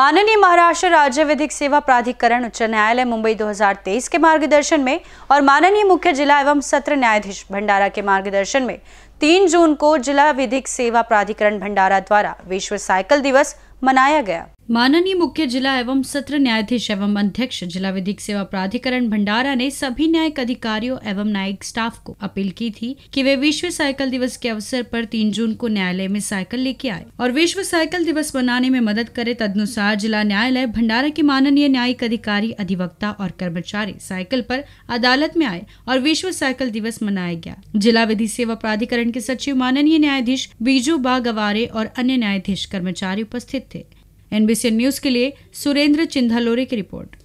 माननीय महाराष्ट्र राज्य विधिक सेवा प्राधिकरण उच्च न्यायालय मुंबई 2023 के मार्गदर्शन में और माननीय मुख्य जिला एवं सत्र न्यायाधीश भंडारा के मार्गदर्शन में 3 जून को जिला विधिक सेवा प्राधिकरण भंडारा द्वारा विश्व साइकिल दिवस मनाया गया माननीय मुख्य जिला एवं सत्र न्यायाधीश एवं अध्यक्ष जिला विधिक सेवा प्राधिकरण भंडारा ने सभी न्यायिक अधिकारियों एवं न्यायिक स्टाफ को अपील की थी कि वे विश्व साइकिल दिवस के अवसर पर 3 जून को न्यायालय में साइकिल लेके आए और विश्व साइकिल दिवस मनाने में मदद करे तदनुसार जिला न्यायालय भंडारा के माननीय न्यायिक अधिकारी अधिवक्ता और कर्मचारी साइकिल पर अदालत में आए और विश्व साइकिल दिवस मनाया गया जिला विधि सेवा प्राधिकरण के सचिव माननीय न्यायाधीश बीजू बागवारे और अन्य न्यायाधीश कर्मचारी उपस्थित थे एनबीसी न्यूज के लिए सुरेंद्र चिंधालोरे की रिपोर्ट